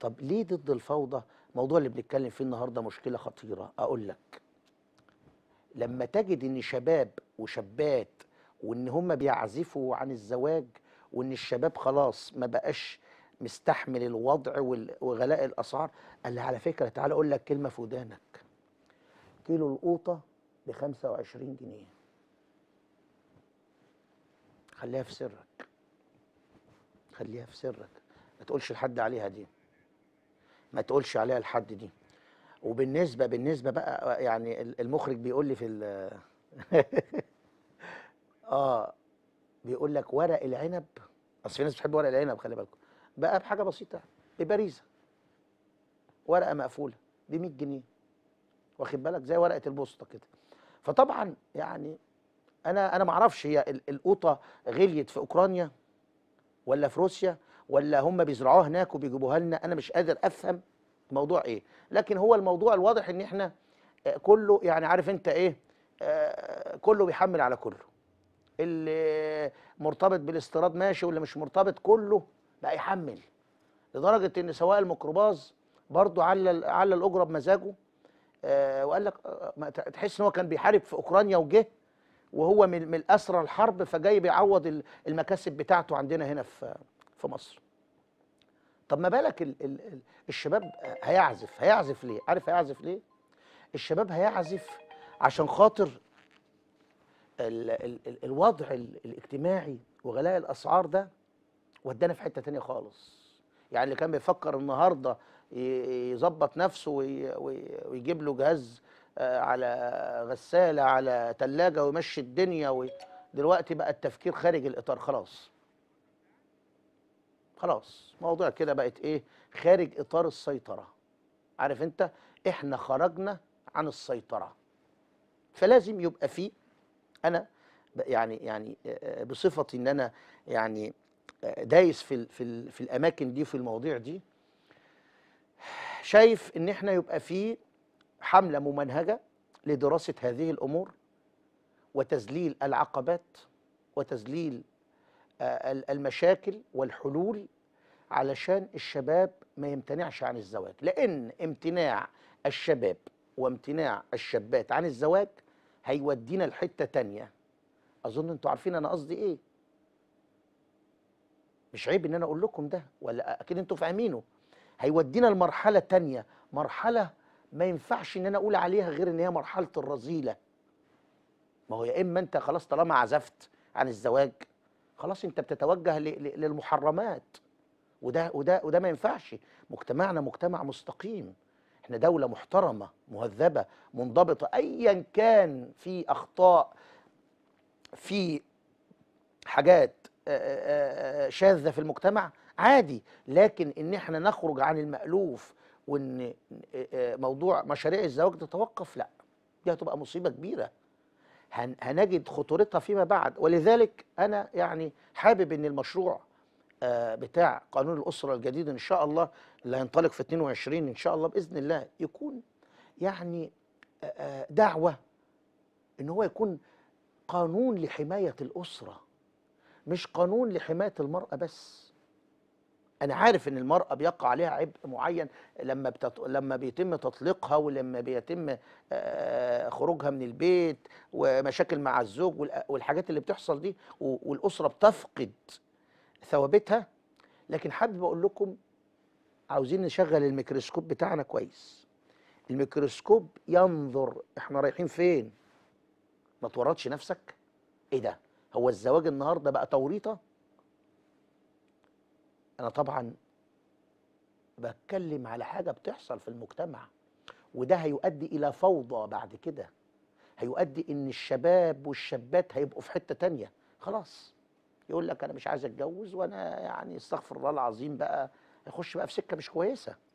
طب ليه ضد الفوضى الموضوع اللي بنتكلم فيه النهارده مشكله خطيره اقول لك لما تجد ان شباب وشابات وان هم بيعزفوا عن الزواج وان الشباب خلاص ما بقاش مستحمل الوضع وغلاء الاسعار قال لي على فكره تعالى اقول لك كلمه في ودانك كيلو القوطه ب 25 جنيه خليها في سرك خليها في سرك ما تقولش لحد عليها دي ما تقولش عليها لحد دي وبالنسبه بالنسبه بقى يعني المخرج بيقول لي في ال اه بيقول لك ورق العنب اصل في ناس بتحب ورق العنب خلي بالكم بقى بحاجه بسيطه بباريزه ورقه مقفوله ب 100 جنيه واخد بالك زي ورقه البوسطه كده فطبعا يعني انا انا ما اعرفش هي القوطه غليت في اوكرانيا ولا في روسيا ولا هم بيزرعوها هناك وبيجيبوها لنا انا مش قادر افهم الموضوع ايه لكن هو الموضوع الواضح ان احنا آه، كله يعني عارف انت ايه آه، كله بيحمل على كله اللي مرتبط بالاستيراد ماشي واللي مش مرتبط كله بقى يحمل لدرجه ان سواء الميكروباز برضه على على الاجره بمزاجه آه، وقال لك تحس ان هو كان بيحارب في اوكرانيا وجه وهو من, من اسرى الحرب فجاي بيعوض المكاسب بتاعته عندنا هنا في في مصر طب ما بالك الـ الـ الشباب هيعزف هيعزف ليه عارف هيعزف ليه الشباب هيعزف عشان خاطر الـ الـ الـ الوضع الاجتماعي وغلاء الاسعار ده ودانا في حته تانية خالص يعني اللي كان بيفكر النهارده يظبط نفسه ويجيب له جهاز آه، على غساله على ثلاجه ويمشي الدنيا دلوقتي بقى التفكير خارج الاطار خلاص خلاص موضوع كده بقت ايه خارج اطار السيطره عارف انت احنا خرجنا عن السيطره فلازم يبقى في انا يعني يعني بصفتي ان انا يعني دايس في في في الاماكن دي وفي المواضيع دي شايف ان احنا يبقى في حمله ممنهجه لدراسه هذه الامور وتذليل العقبات وتذليل آه، المشاكل والحلول علشان الشباب ما يمتنعش عن الزواج لأن امتناع الشباب وامتناع الشابات عن الزواج هيودينا لحتة تانية أظن أنتوا عارفين أنا قصدي إيه مش عيب إن أنا أقول لكم ده ولا أكيد أنتوا فاهمينه هيودينا لمرحلة تانية مرحلة ما ينفعش إن أنا أقول عليها غير إن هي مرحلة الرذيلة ما هو يا إما أنت خلاص طالما عزفت عن الزواج خلاص انت بتتوجه للمحرمات وده وده وده ما ينفعش مجتمعنا مجتمع مستقيم احنا دولة محترمة مهذبة منضبطة ايا كان في اخطاء في حاجات شاذة في المجتمع عادي لكن ان احنا نخرج عن المألوف وان موضوع مشاريع الزواج تتوقف لا دي هتبقى مصيبة كبيرة هنجد خطورتها فيما بعد ولذلك انا يعني حابب ان المشروع آه، بتاع قانون الاسره الجديد ان شاء الله اللي هينطلق في 22 ان شاء الله باذن الله يكون يعني آه، آه، دعوه ان هو يكون قانون لحمايه الاسره مش قانون لحمايه المراه بس انا عارف ان المراه بيقع عليها عبء معين لما بتط... لما بيتم تطليقها ولما بيتم خروجها من البيت ومشاكل مع الزوج والحاجات اللي بتحصل دي والاسره بتفقد ثوابتها لكن حابب اقول لكم عاوزين نشغل الميكروسكوب بتاعنا كويس الميكروسكوب ينظر احنا رايحين فين ما تورطش نفسك ايه ده هو الزواج النهارده بقى توريطه انا طبعا بتكلم على حاجه بتحصل في المجتمع وده هيؤدي الى فوضى بعد كده هيؤدي ان الشباب والشابات هيبقوا في حته تانية خلاص يقول لك انا مش عايز اتجوز وانا يعني استغفر الله العظيم بقى يخش بقى في سكه مش كويسه